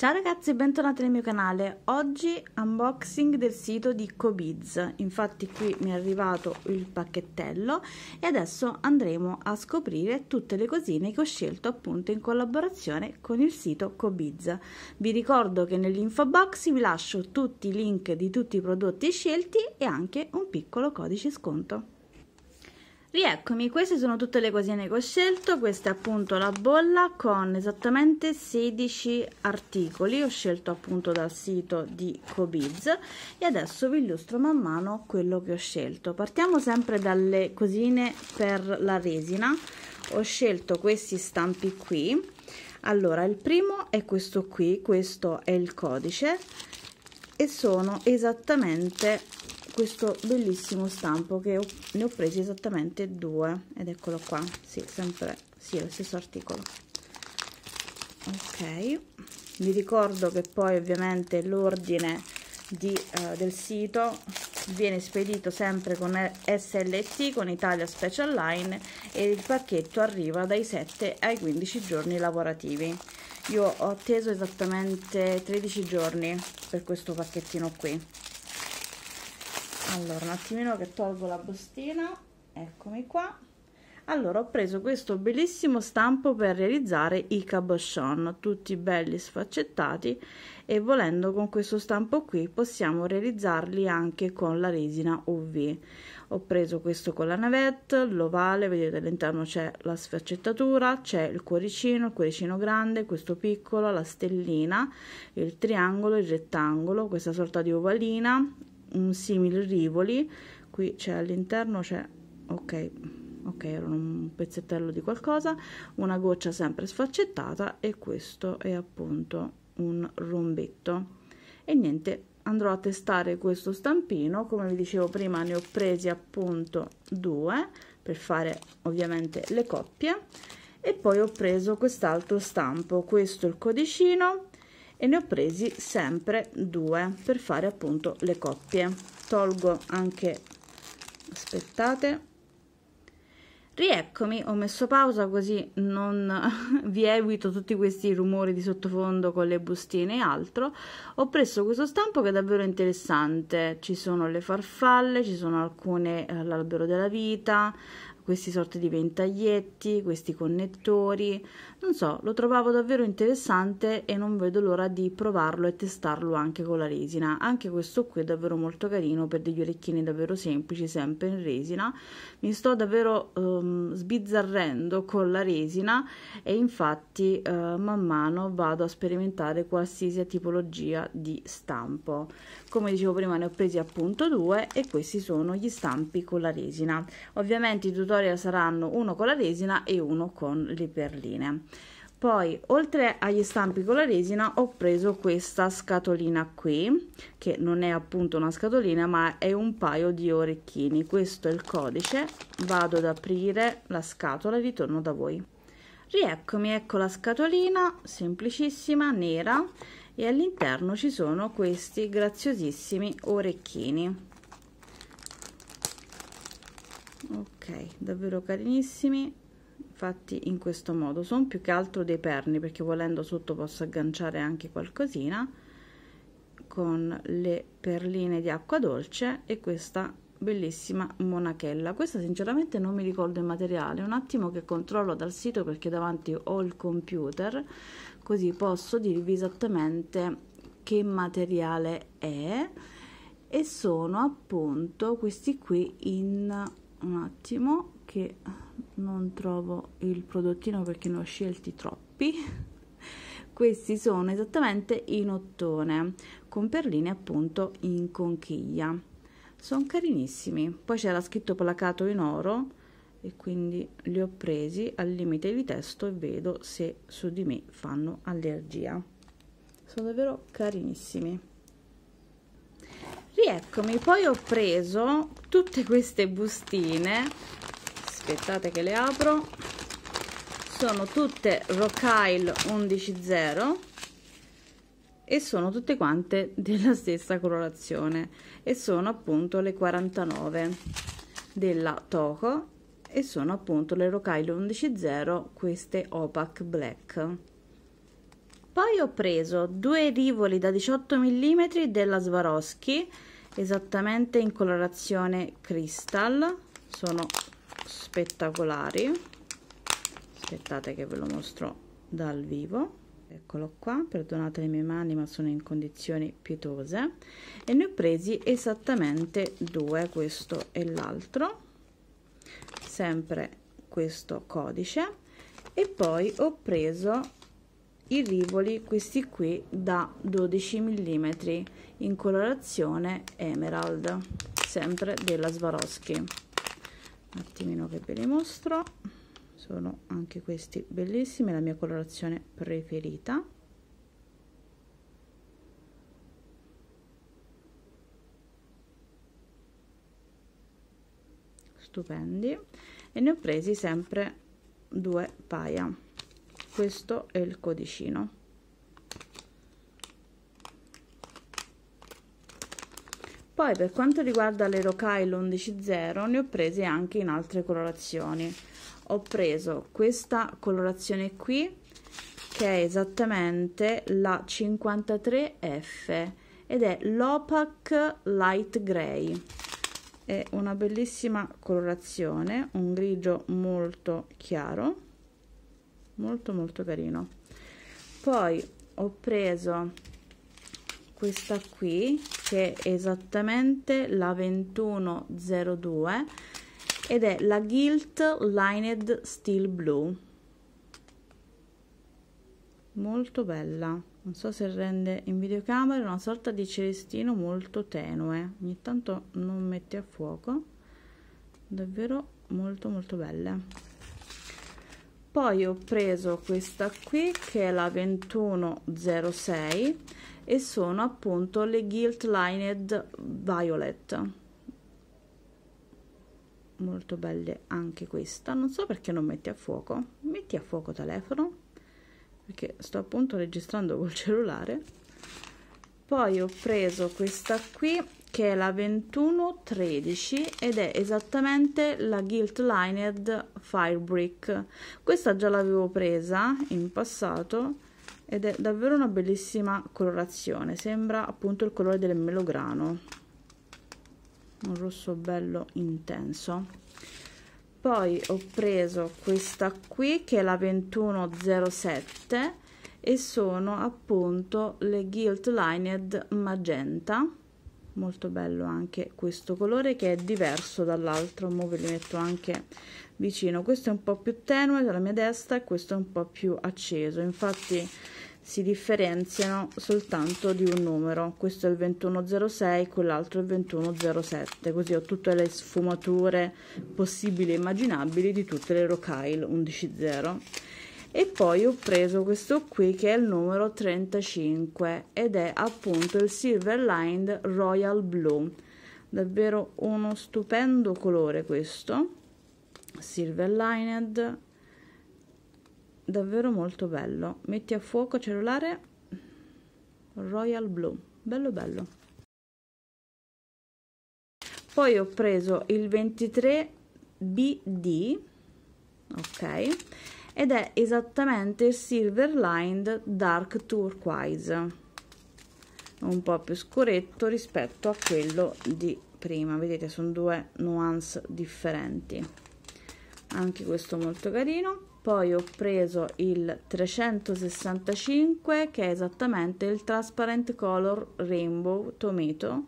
Ciao ragazzi e bentornati nel mio canale, oggi unboxing del sito di Cobiz, infatti qui mi è arrivato il pacchettello e adesso andremo a scoprire tutte le cosine che ho scelto appunto in collaborazione con il sito Cobiz. Vi ricordo che nell'info box vi lascio tutti i link di tutti i prodotti scelti e anche un piccolo codice sconto. Rieccomi, queste sono tutte le cosine che ho scelto, questa è appunto la bolla con esattamente 16 articoli, ho scelto appunto dal sito di Cobiz e adesso vi illustro man mano quello che ho scelto. Partiamo sempre dalle cosine per la resina, ho scelto questi stampi qui, allora il primo è questo qui, questo è il codice e sono esattamente questo bellissimo stampo che ne ho presi esattamente due ed eccolo qua sì sempre sì lo stesso articolo ok vi ricordo che poi ovviamente l'ordine eh, del sito viene spedito sempre con SLT con Italia Special Line e il pacchetto arriva dai 7 ai 15 giorni lavorativi io ho atteso esattamente 13 giorni per questo pacchettino qui allora un attimino che tolgo la bustina eccomi qua allora ho preso questo bellissimo stampo per realizzare i cabochon tutti belli sfaccettati e volendo con questo stampo qui possiamo realizzarli anche con la resina UV ho preso questo con la navette l'ovale vedete all'interno c'è la sfaccettatura c'è il cuoricino il cuoricino grande questo piccolo la stellina il triangolo il rettangolo questa sorta di ovalina un simile rivoli qui c'è all'interno c'è ok ok era un pezzettello di qualcosa una goccia sempre sfaccettata e questo è appunto un rombetto e niente andrò a testare questo stampino come vi dicevo prima ne ho presi appunto due per fare ovviamente le coppie e poi ho preso quest'altro stampo questo è il codicino e ne ho presi sempre due per fare appunto le coppie tolgo anche aspettate rieccomi ho messo pausa così non vi evito tutti questi rumori di sottofondo con le bustine e altro ho preso questo stampo che è davvero interessante ci sono le farfalle ci sono alcune eh, l'albero della vita questi sorti di ventaglietti, questi connettori, non so, lo trovavo davvero interessante e non vedo l'ora di provarlo e testarlo anche con la resina. Anche questo qui è davvero molto carino per degli orecchini davvero semplici, sempre in resina. Mi sto davvero um, sbizzarrendo con la resina e infatti uh, man mano vado a sperimentare qualsiasi tipologia di stampo. Come dicevo prima ne ho presi appunto due e questi sono gli stampi con la resina. Ovviamente i tutorial tutorial saranno uno con la resina e uno con le perline poi oltre agli stampi con la resina ho preso questa scatolina qui che non è appunto una scatolina ma è un paio di orecchini questo è il codice vado ad aprire la scatola e ritorno da voi rieccomi ecco la scatolina semplicissima nera e all'interno ci sono questi graziosissimi orecchini ok davvero carinissimi fatti in questo modo sono più che altro dei perni perché volendo sotto posso agganciare anche qualcosina con le perline di acqua dolce e questa bellissima monachella questa sinceramente non mi ricordo il materiale un attimo che controllo dal sito perché davanti ho il computer così posso dirvi esattamente che materiale è e sono appunto questi qui in un attimo che non trovo il prodottino perché ne ho scelti troppi questi sono esattamente in ottone con perline appunto in conchiglia sono carinissimi poi c'era scritto placato in oro e quindi li ho presi al limite di testo e vedo se su di me fanno allergia sono davvero carinissimi rieccomi poi ho preso tutte queste bustine aspettate che le apro sono tutte Rockile 110 e sono tutte quante della stessa colorazione e sono appunto le 49 della Toco e sono appunto le Rocaille 11.0 queste opac black poi ho preso due rivoli da 18 mm della Swarovski, esattamente in colorazione crystal, sono spettacolari. Aspettate che ve lo mostro dal vivo. Eccolo qua, perdonate le mie mani ma sono in condizioni pietose. E ne ho presi esattamente due, questo e l'altro. Sempre questo codice. E poi ho preso i rivoli questi qui da 12 mm in colorazione emerald sempre della Swarovski un attimino che ve li mostro sono anche questi bellissimi la mia colorazione preferita stupendi e ne ho presi sempre due paia questo è il codicino poi per quanto riguarda le rocaille 110 ne ho prese anche in altre colorazioni ho preso questa colorazione qui che è esattamente la 53F ed è l'opac light gray è una bellissima colorazione un grigio molto chiaro molto molto carino poi ho preso questa qui che è esattamente la 2102 ed è la Gilt Lined Steel Blue molto bella non so se rende in videocamera una sorta di celestino molto tenue ogni tanto non mette a fuoco davvero molto molto belle poi ho preso questa qui che è la 2106 e sono appunto le gilt Lined Violet molto belle anche questa non so perché non metti a fuoco metti a fuoco telefono perché sto appunto registrando col cellulare poi ho preso questa qui che è la 2113 ed è esattamente la Gilt Lined Firebrick. Questa già l'avevo presa in passato ed è davvero una bellissima colorazione, sembra appunto il colore del melograno, un rosso bello intenso. Poi ho preso questa qui che è la 2107 e sono appunto le Gilt Lined Magenta molto bello anche questo colore che è diverso dall'altro ora ve li metto anche vicino questo è un po più tenue dalla mia destra e questo è un po più acceso infatti si differenziano soltanto di un numero questo è il 2106 quell'altro è il 2107 così ho tutte le sfumature possibili e immaginabili di tutte le rocaille 110 e poi ho preso questo qui che è il numero 35 ed è appunto il Silver Lined Royal Blue davvero uno stupendo colore questo Silver Lined davvero molto bello metti a fuoco cellulare Royal Blue bello bello poi ho preso il 23 BD ok ed è esattamente Silver Lined Dark Turquoise un po' più scuretto rispetto a quello di prima vedete sono due nuance differenti anche questo molto carino poi ho preso il 365 che è esattamente il transparent color rainbow tomato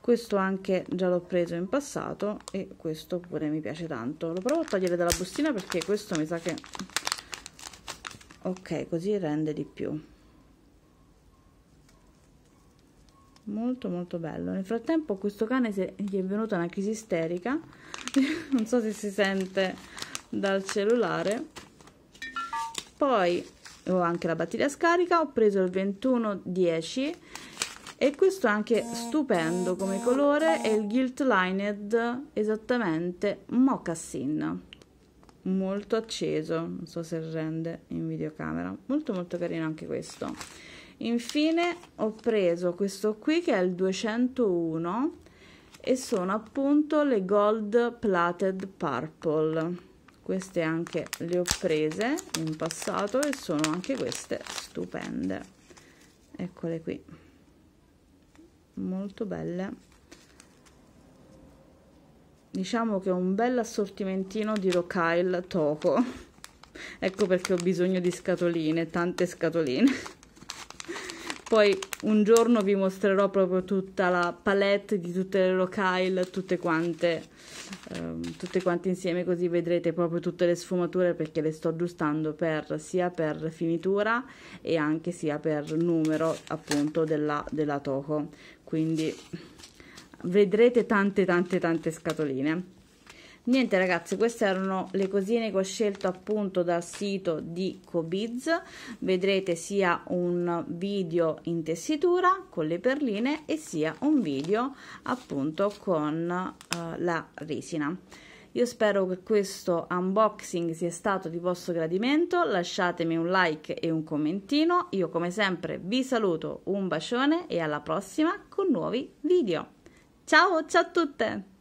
questo anche già l'ho preso in passato e questo pure mi piace tanto lo provo a togliere dalla bustina perché questo mi sa che ok così rende di più molto molto bello nel frattempo questo cane se, gli è venuta una crisi isterica non so se si sente dal cellulare poi ho anche la batteria scarica ho preso il 2110 e questo è anche stupendo come colore è il Gilt Lined esattamente moccasin molto acceso non so se rende in videocamera molto molto carino anche questo infine ho preso questo qui che è il 201 e sono appunto le gold plated purple queste anche le ho prese in passato e sono anche queste stupende eccole qui molto belle diciamo che ho un bel assortimentino di rocaille toco ecco perché ho bisogno di scatoline tante scatoline poi un giorno vi mostrerò proprio tutta la palette di tutte le rocaille tutte quante ehm, tutte quante insieme così vedrete proprio tutte le sfumature perché le sto aggiustando per, sia per finitura e anche sia per numero appunto della, della toco quindi vedrete tante tante tante scatoline niente ragazzi queste erano le cosine che ho scelto appunto dal sito di Cobiz vedrete sia un video in tessitura con le perline e sia un video appunto con eh, la resina io spero che questo unboxing sia stato di vostro gradimento, lasciatemi un like e un commentino, io come sempre vi saluto, un bacione e alla prossima con nuovi video! Ciao, ciao a tutte!